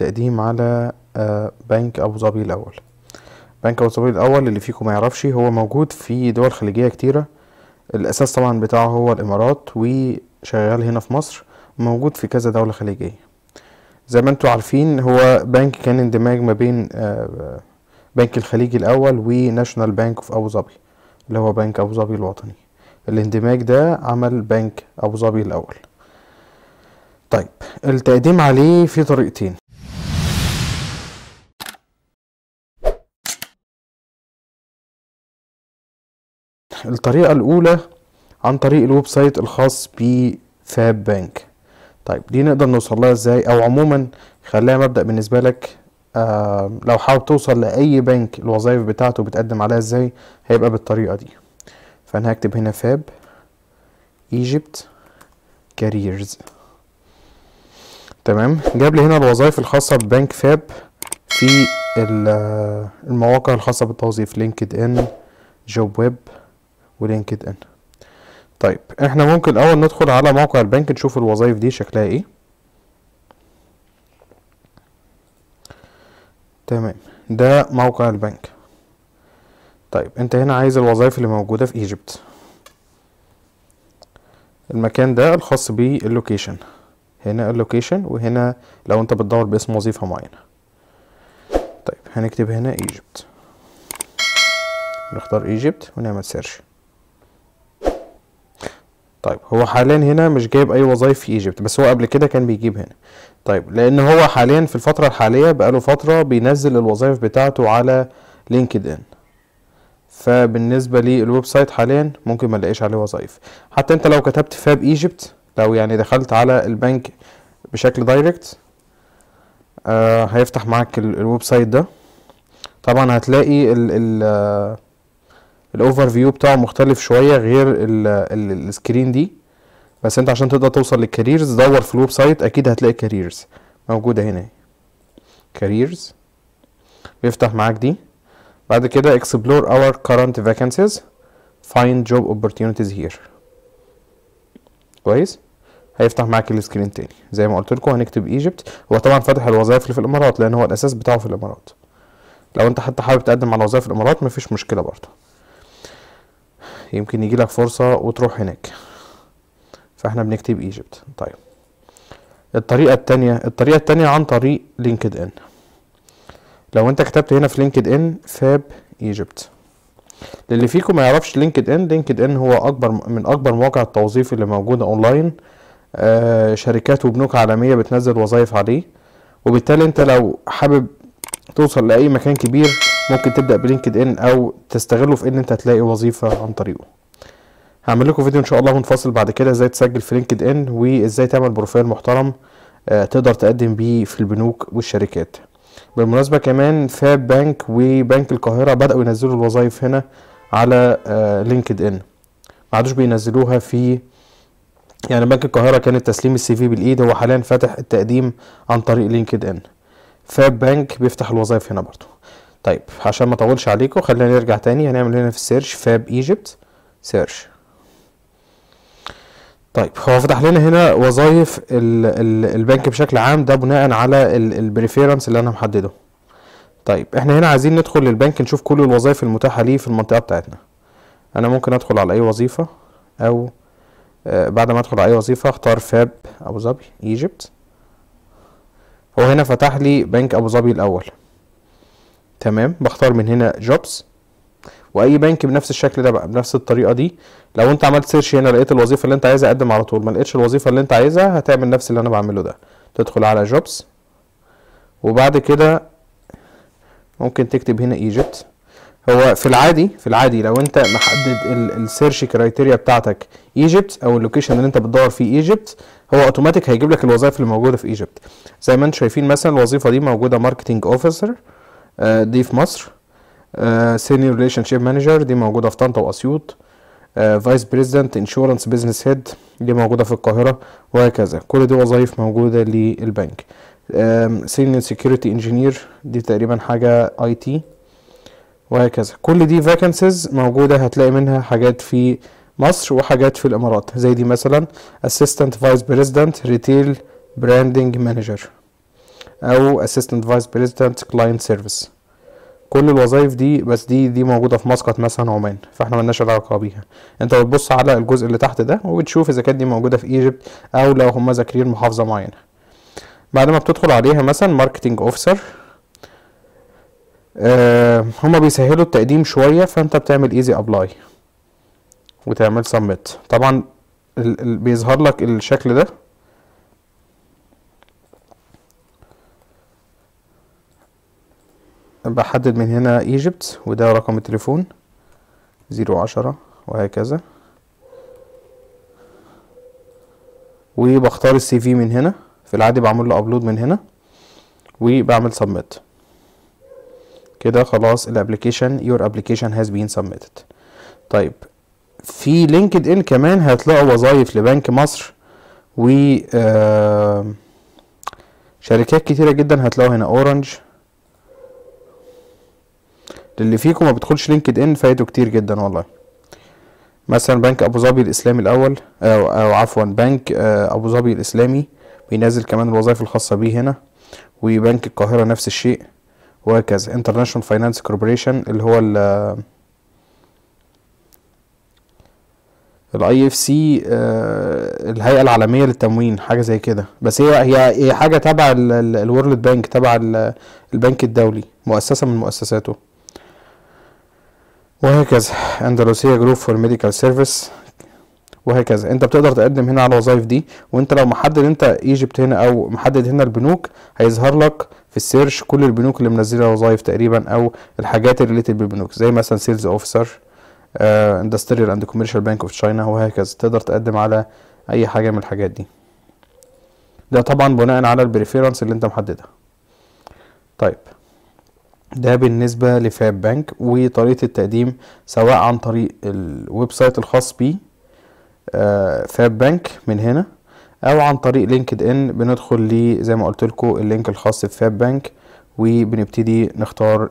تقديم على آه، بنك ابو ظبي الاول بنك ابو ظبي الاول اللي فيكم ما يعرفش هو موجود في دول خليجيه كتيره الاساس طبعا بتاعه هو الامارات وشغال هنا في مصر موجود في كذا دوله خليجيه زي ما انتم عارفين هو بنك كان اندماج ما بين آه، بنك الخليج الاول وناشونال بنك في ابو ظبي اللي هو بنك ابو ظبي الوطني الاندماج ده عمل بنك ابو ظبي الاول طيب التقديم عليه في طريقتين الطريقة الأولى عن طريق الويب سايت الخاص بفاب بانك طيب دي نقدر نوصل لها ازاي او عموما خليها مبدأ بالنسبة لك آه لو حابب توصل لأي بنك الوظائف بتاعته بتقدم عليها ازاي هيبقى بالطريقة دي فأنا هكتب هنا فاب ايجيبت كاريرز تمام جاب لي هنا الوظائف الخاصة ببنك فاب في آه، المواقع الخاصة بالتوظيف لينكد ان جوب ويب ولينكد ان طيب احنا ممكن اول ندخل على موقع البنك نشوف الوظائف دي شكلها ايه تمام ده موقع البنك طيب انت هنا عايز الوظائف اللي موجودة في ايجيبت المكان ده الخاص باللوكيشن هنا اللوكيشن وهنا لو انت بتدور باسم وظيفة معينة طيب هنكتب هنا ايجيبت نختار ايجيبت ونعمل سيرش طيب هو حاليا هنا مش جايب اي وظايف في ايجيبت بس هو قبل كده كان بيجيب هنا طيب لان هو حاليا في الفتره الحاليه بقاله فتره بينزل الوظايف بتاعته على لينكد ان فبالنسبه للويب سايت حاليا ممكن ما نلاقيش عليه وظايف حتى انت لو كتبت فاب ايجيبت لو يعني دخلت على البنك بشكل دايركت آه هيفتح معاك الويب سايت ده طبعا هتلاقي ال ال الاوفر فيو بتاعه مختلف شويه غير السكرين دي بس انت عشان تقدر توصل للكاريرز دور في الويب سايت اكيد هتلاقي كاريرز موجوده هنا كاريرز بيفتح معاك دي بعد كده اكسبلور اور كارنت فاكنسيز فايند جوب اوبورتيونيتيز هير كويس هيفتح معاك السكرين تاني زي ما قلت لكم هنكتب ايجيبت هو طبعا فاتح الوظائف اللي في الامارات لان هو الاساس بتاعه في الامارات لو انت حتى حابب تقدم على وظائف الامارات مفيش مشكله برضه يمكن يجي لك فرصة وتروح هناك فاحنا بنكتب ايجيبت طيب الطريقة التانية الطريقة التانية عن طريق لينكد ان لو انت كتبت هنا في لينكد ان فاب ايجيبت للي فيكم ما يعرفش لينكد ان لينكد ان هو اكبر من اكبر مواقع التوظيف اللي موجودة اونلاين آه شركات وبنوك عالمية بتنزل وظائف عليه وبالتالي انت لو حابب توصل لاي مكان كبير ممكن تبدا بلينكد ان او تستغله في ان انت تلاقي وظيفه عن طريقه هعمل لكم فيديو ان شاء الله منفصل بعد كده ازاي تسجل في لينكد ان وازاي تعمل بروفايل محترم آه، تقدر تقدم بيه في البنوك والشركات بالمناسبه كمان فاب بنك وبنك القاهره بداوا ينزلوا الوظائف هنا على آه، لينكد ان ما عادوش بينزلوها في يعني بنك القاهره كان تسليم السي في بالايد هو حاليا فاتح التقديم عن طريق لينكد ان فاب بنك بيفتح الوظائف هنا برضو طيب عشان ما اطولش عليكم خلينا نرجع تاني هنعمل هنا في السيرش فاب ايجيبت سيرش طيب هو فتح لنا هنا وظائف البنك بشكل عام ده بناء على البريفيرنس اللي انا محدده طيب احنا هنا عايزين ندخل للبنك نشوف كل الوظائف المتاحه ليه في المنطقه بتاعتنا انا ممكن ادخل على اي وظيفه او آه، بعد ما ادخل على اي وظيفه اختار فاب ابو ظبي ايجيبت هو هنا فتح لي بنك ابو ظبي الاول تمام بختار من هنا جوبز واي بنك بنفس الشكل ده بقى بنفس الطريقه دي لو انت عملت سيرش هنا لقيت الوظيفه اللي انت عايزها قدم على طول ما لقيتش الوظيفه اللي انت عايزها هتعمل نفس اللي انا بعمله ده تدخل على جوبز وبعد كده ممكن تكتب هنا ايجيبت هو في العادي في العادي لو انت محدد السيرش كرايتيريا بتاعتك ايجيبت او اللوكيشن اللي انت بتدور فيه ايجيبت هو اوتوماتيك هيجيب لك الوظائف اللي موجوده في ايجيبت زي ما انتم شايفين مثلا الوظيفه دي موجوده ماركتنج اوفيسر آه، دي في مصر سينيور ريليشن شيب مانجر دي موجوده في طنطا واسيوط فايس بريزيدنت انشورنس بزنس هيد دي موجوده في القاهره وهكذا كل دي وظائف موجوده للبنك سينيور سيكيورتي انجينير دي تقريبا حاجه اي تي وهكذا كل دي فاكنسيز موجوده هتلاقي منها حاجات في مصر وحاجات في الامارات زي دي مثلا اسيستنت فايس بريزيدنت ريتيل براندنج مانجر او اسيستنت فايس بريزيدنت كلاينت سيرفيس كل الوظايف دي بس دي دي موجوده في مسقط مثلا عمان فاحنا ملناش علاقه بيها انت بتبص على الجزء اللي تحت ده وبتشوف اذا كانت دي موجوده في ايجيبت او لو هم ذاكرين محافظه معينه بعد ما بتدخل عليها مثلا ماركتنج اوفيسر آه، هما بيسهلوا التقديم شويه فانت بتعمل ايزي ابلاي وتعمل سبميت طبعا بيظهر لك الشكل ده بحدد من هنا ايجيبت وده رقم التليفون زيرو عشرة وهكذا وبختار السي في من هنا في العادي بعمل له ابلود من هنا وبعمل سبميت كده خلاص الابلكيشن يور ابلكيشن هاز بين سبميتد طيب في لينكد ان كمان هتلاقوا وظايف لبنك مصر و آه، شركات كتيره جدا هتلاقوا هنا اورنج للي فيكم ما بتدخلش لينكد ان فايته كتير جدا والله مثلا بنك ابو ظبي الاسلامي الاول او, عفوا بنك آه، ابو ظبي الاسلامي بينزل كمان الوظائف الخاصه بيه هنا وبنك القاهره نفس الشيء وهكذا انترناشونال فاينانس كوربوريشن اللي هو ال الاي اف آه، سي الهيئه العالميه للتموين حاجه زي كده بس هي هي هي حاجه تبع الورلد بانك تبع البنك الدولي مؤسسه من مؤسساته وهكذا اندلسيه جروب فور ميديكال سيرفيس وهكذا انت بتقدر تقدم هنا على الوظائف دي وانت لو محدد انت ايجيبت هنا او محدد هنا البنوك هيظهر لك في السيرش كل البنوك اللي منزله وظائف تقريبا او الحاجات اللي الريليتد بالبنوك زي مثلا سيلز اوفيسر اندستريال اند كوميرشال بانك اوف تشاينا وهكذا تقدر تقدم على اي حاجه من الحاجات دي ده طبعا بناء على البريفيرنس اللي انت محددها طيب ده بالنسبة لفاب بنك وطريقة التقديم سواء عن طريق الويب سايت الخاص بي آه، فاب بنك من هنا او عن طريق لينكد ان بندخل لي زي ما قلت لكم اللينك الخاص بفاب بنك وبنبتدي نختار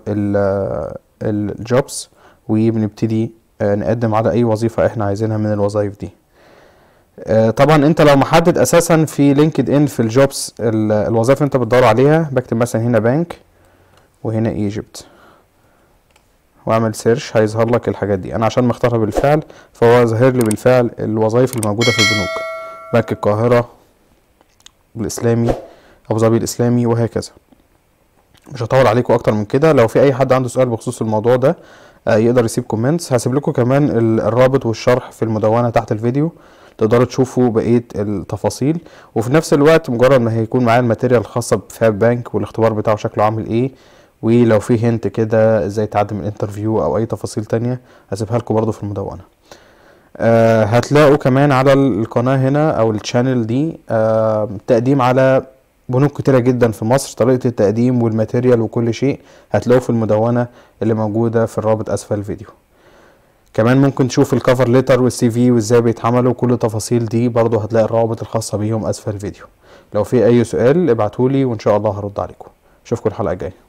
الجوبس آه، وبنبتدي آه، نقدم على اي وظيفة احنا عايزينها من الوظائف دي طبعا انت لو محدد اساسا في لينكد ان في الجوبس الوظائف انت بتدور عليها بكتب مثلا هنا بنك وهنا ايجيبت واعمل سيرش هيظهر لك الحاجات دي انا عشان مختارها بالفعل فهو ظاهر لي بالفعل الوظائف الموجوده في البنوك بنك القاهره الاسلامي ابو ظبي الاسلامي وهكذا مش هطول عليكم اكتر من كده لو في اي حد عنده سؤال بخصوص الموضوع ده آه، يقدر يسيب كومنتس هسيب لكم كمان الرابط والشرح في المدونه تحت الفيديو تقدروا تشوفوا بقيه التفاصيل وفي نفس الوقت مجرد ما هيكون معايا الماتيريال الخاصه بفاب بانك والاختبار بتاعه شكله عامل ايه ولو في هنت كده ازاي تعدي من الانترفيو او اي تفاصيل تانية هسيبها لكم برضو في المدونة آه هتلاقوا كمان على القناة هنا او الشانل دي آه تقديم على بنوك كتيرة جدا في مصر طريقة التقديم والماتيريال وكل شيء هتلاقوه في المدونة اللي موجودة في الرابط اسفل الفيديو كمان ممكن تشوف الكفر ليتر والسي في وازاي بيتعملوا كل التفاصيل دي برضو هتلاقي الروابط الخاصة بيهم اسفل الفيديو لو في اي سؤال ابعتولي وان شاء الله هرد عليكم اشوفكم الحلقة الجاية